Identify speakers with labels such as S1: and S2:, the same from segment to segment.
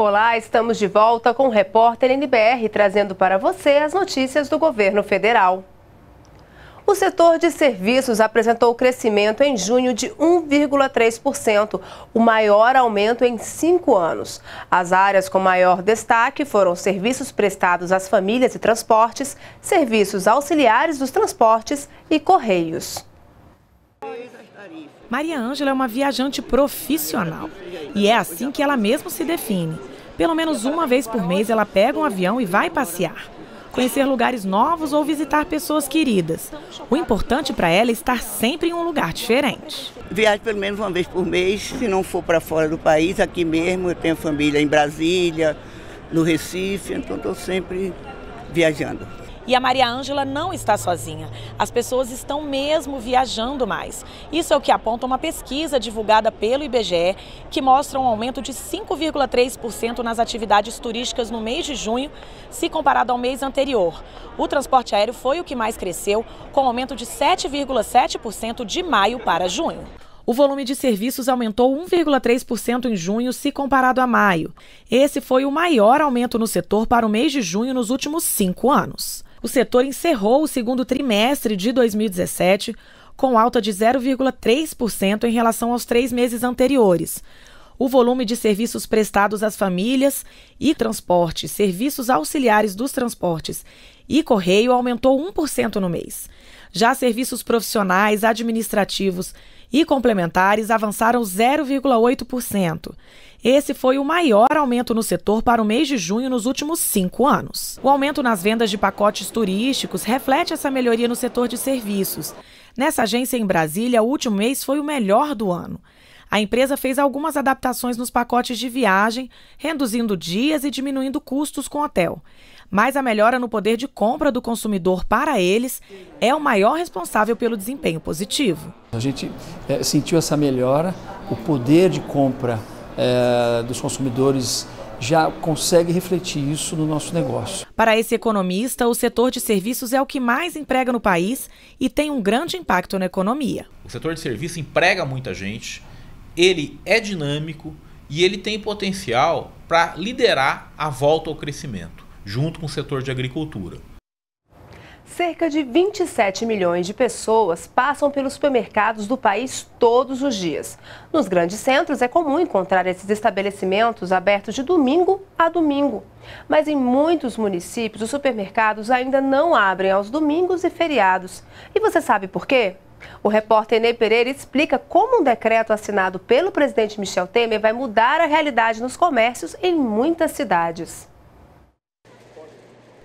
S1: Olá, estamos de volta com o repórter NBR trazendo para você as notícias do governo federal. O setor de serviços apresentou crescimento em junho de 1,3%, o maior aumento em cinco anos. As áreas com maior destaque foram serviços prestados às famílias e transportes, serviços auxiliares dos transportes
S2: e correios. Maria Ângela é uma viajante profissional e é assim que ela mesma se define. Pelo menos uma vez por mês ela pega um avião e vai passear, conhecer lugares novos ou visitar pessoas queridas. O importante para ela é estar sempre em um lugar diferente.
S3: Viajo pelo menos uma vez por mês, se não for para fora do país, aqui mesmo. Eu tenho família em Brasília, no Recife, então estou sempre viajando.
S2: E a Maria Ângela não está sozinha. As pessoas estão mesmo viajando mais. Isso é o que aponta uma pesquisa divulgada pelo IBGE, que mostra um aumento de 5,3% nas atividades turísticas no mês de junho, se comparado ao mês anterior. O transporte aéreo foi o que mais cresceu, com aumento de 7,7% de maio para junho. O volume de serviços aumentou 1,3% em junho se comparado a maio. Esse foi o maior aumento no setor para o mês de junho nos últimos cinco anos o setor encerrou o segundo trimestre de 2017 com alta de 0,3% em relação aos três meses anteriores. O volume de serviços prestados às famílias e transporte, serviços auxiliares dos transportes e correio aumentou 1% no mês. Já serviços profissionais, administrativos, e complementares avançaram 0,8%. Esse foi o maior aumento no setor para o mês de junho nos últimos cinco anos. O aumento nas vendas de pacotes turísticos reflete essa melhoria no setor de serviços. Nessa agência em Brasília, o último mês foi o melhor do ano. A empresa fez algumas adaptações nos pacotes de viagem, reduzindo dias e diminuindo custos com hotel mas a melhora no poder de compra do consumidor para eles é o maior responsável pelo desempenho positivo.
S4: A gente é, sentiu essa melhora, o poder de compra é, dos consumidores já consegue refletir isso no nosso negócio.
S2: Para esse economista, o setor de serviços é o que mais emprega no país e tem um grande impacto na economia.
S5: O setor de serviços emprega muita gente, ele é dinâmico e ele tem potencial para liderar a volta ao crescimento junto com o setor de agricultura.
S1: Cerca de 27 milhões de pessoas passam pelos supermercados do país todos os dias. Nos grandes centros é comum encontrar esses estabelecimentos abertos de domingo a domingo. Mas em muitos municípios, os supermercados ainda não abrem aos domingos e feriados. E você sabe por quê? O repórter Ney Pereira explica como um decreto assinado pelo presidente Michel Temer vai mudar a realidade nos comércios em muitas cidades.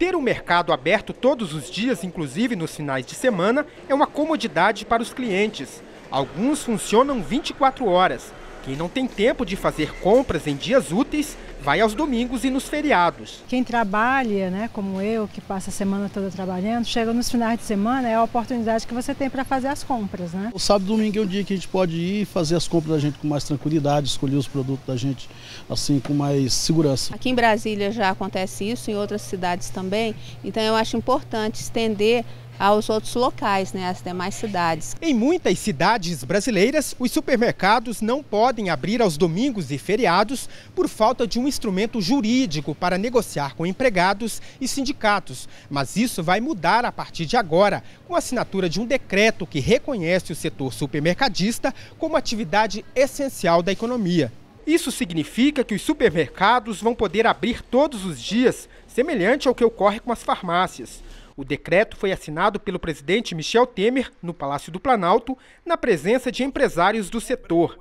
S5: Ter o um mercado aberto todos os dias, inclusive nos finais de semana, é uma comodidade para os clientes. Alguns funcionam 24 horas, quem não tem tempo de fazer compras em dias úteis, vai aos domingos e nos feriados.
S3: Quem trabalha, né, como eu, que passa a semana toda trabalhando, chega nos finais de semana, é a oportunidade
S1: que você tem para fazer as compras, né? O
S5: sábado e domingo é o dia que a gente pode ir fazer as compras da gente com mais tranquilidade, escolher os produtos da gente assim com mais segurança.
S1: Aqui em Brasília já acontece isso, em outras cidades também, então eu acho importante estender aos outros locais, né, às demais cidades.
S5: Em muitas cidades brasileiras, os supermercados não podem abrir aos domingos e feriados por falta de um instrumento jurídico para negociar com empregados e sindicatos. Mas isso vai mudar a partir de agora, com a assinatura de um decreto que reconhece o setor supermercadista como atividade essencial da economia. Isso significa que os supermercados vão poder abrir todos os dias, semelhante ao que ocorre com as farmácias. O decreto foi assinado pelo presidente Michel Temer no Palácio do Planalto, na presença de empresários do setor.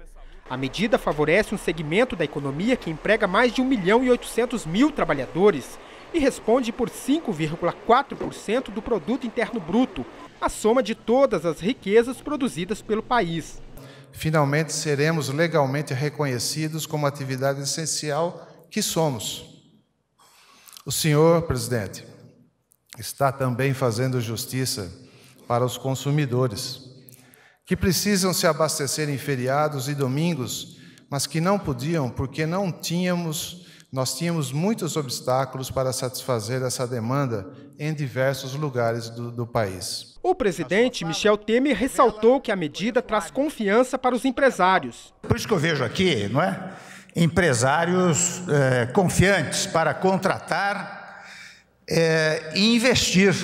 S5: A medida favorece um segmento da economia que emprega mais de 1 milhão e 800 mil trabalhadores e responde por 5,4% do produto interno bruto, a soma de
S4: todas as riquezas produzidas pelo país. Finalmente seremos legalmente reconhecidos como atividade essencial que somos. O senhor, presidente, está também fazendo justiça para os consumidores, que precisam se abastecer em feriados e domingos, mas que não podiam porque não tínhamos, nós tínhamos muitos obstáculos para satisfazer essa demanda em diversos lugares do, do país.
S5: O presidente Michel Temer ressaltou que a medida traz confiança para os empresários. Por isso que eu vejo
S4: aqui, não é? Empresários é, confiantes para contratar é, e investir,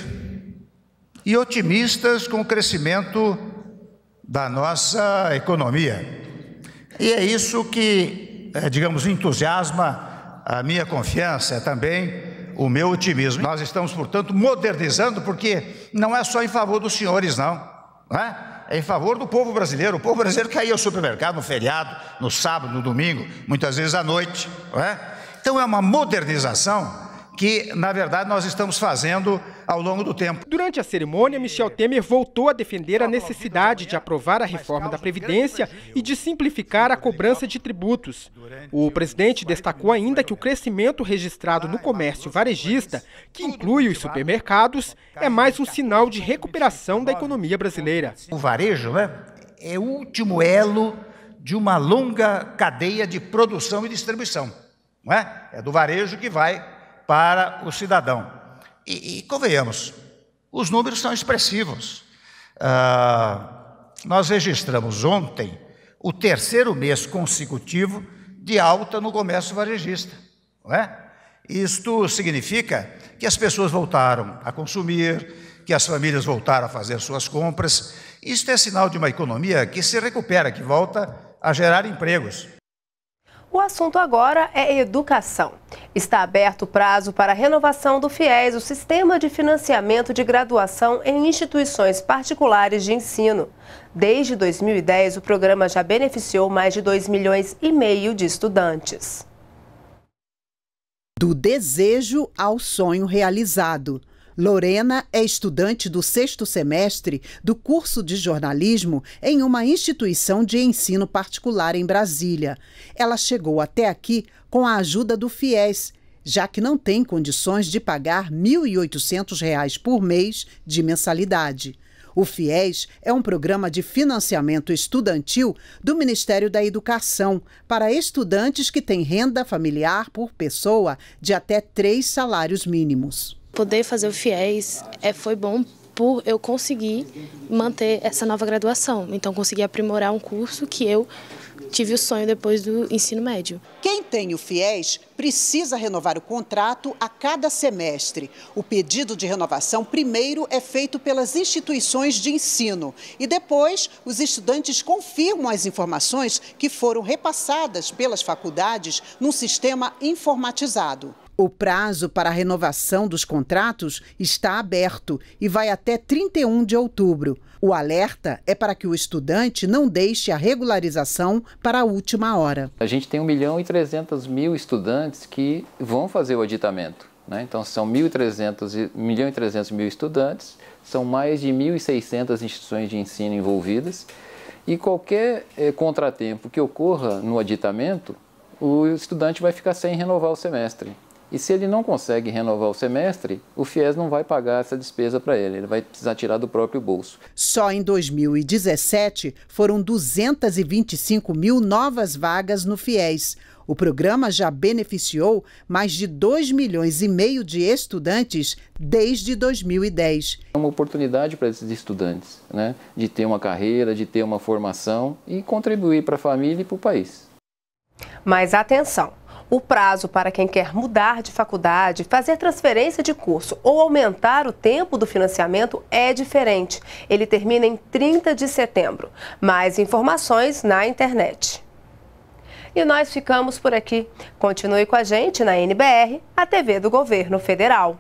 S4: e otimistas com o crescimento da nossa economia. E é isso que, é, digamos, entusiasma a minha confiança, é também o meu otimismo. Nós estamos, portanto, modernizando, porque não é só em favor dos senhores, não. não é? é em favor do povo brasileiro. O povo brasileiro quer ir ao supermercado no feriado, no sábado, no domingo, muitas vezes à noite. É? Então é uma modernização que, na verdade, nós estamos fazendo ao longo do tempo. Durante a cerimônia, Michel Temer voltou
S5: a defender a necessidade de aprovar a reforma da Previdência e de simplificar a cobrança de tributos. O presidente destacou ainda que o crescimento registrado no comércio varejista, que inclui os supermercados, é mais um sinal de recuperação da economia
S4: brasileira. O varejo né, é o último elo de uma longa cadeia de produção e distribuição. Não é? é do varejo que vai para o cidadão. E, e convenhamos, os números são expressivos. Ah, nós registramos ontem o terceiro mês consecutivo de alta no comércio varejista. Não é? Isto significa que as pessoas voltaram a consumir, que as famílias voltaram a fazer suas compras. Isto é sinal de uma economia que se recupera, que volta a gerar empregos.
S1: O assunto agora é educação. Está aberto o prazo para a renovação do FIES, o Sistema de Financiamento de Graduação em Instituições Particulares de Ensino. Desde 2010, o programa já beneficiou mais de 2 milhões e meio de estudantes. Do desejo
S3: ao sonho realizado. Lorena é estudante do sexto semestre do curso de jornalismo em uma instituição de ensino particular em Brasília. Ela chegou até aqui com a ajuda do FIES, já que não tem condições de pagar R$ 1.800 por mês de mensalidade. O FIES é um programa de financiamento estudantil do Ministério da Educação para estudantes que têm renda familiar por pessoa de até três salários mínimos.
S2: Poder fazer o FIES é, foi bom por eu conseguir manter essa nova graduação. Então, consegui aprimorar um curso que eu tive o sonho depois
S3: do ensino médio. Quem tem o FIES precisa renovar o contrato a cada semestre. O pedido de renovação primeiro é feito pelas instituições de ensino e depois os estudantes confirmam as informações que foram repassadas pelas faculdades num sistema informatizado. O prazo para a renovação dos contratos está aberto e vai até 31 de outubro. O alerta é para que o estudante não deixe a regularização para a última hora.
S5: A gente tem 1 milhão e 300 mil estudantes que vão fazer o aditamento. Né? Então, são 1 milhão e 300 mil estudantes, são mais de 1.600 instituições de ensino envolvidas. E qualquer eh, contratempo que ocorra no aditamento, o estudante vai ficar sem renovar o semestre. E se ele não consegue renovar o semestre, o FIES não vai pagar essa despesa para ele, ele vai precisar tirar do próprio bolso.
S3: Só em 2017 foram 225 mil novas vagas no FIES. O programa já beneficiou mais de 2 milhões e meio de estudantes desde 2010. É uma oportunidade para esses
S5: estudantes né, de ter uma carreira, de ter uma formação e contribuir para a família e para o país.
S1: Mas atenção! O prazo para quem quer mudar de faculdade, fazer transferência de curso ou aumentar o tempo do financiamento é diferente. Ele termina em 30 de setembro. Mais informações na internet. E nós ficamos por aqui. Continue com a gente na NBR, a TV do Governo Federal.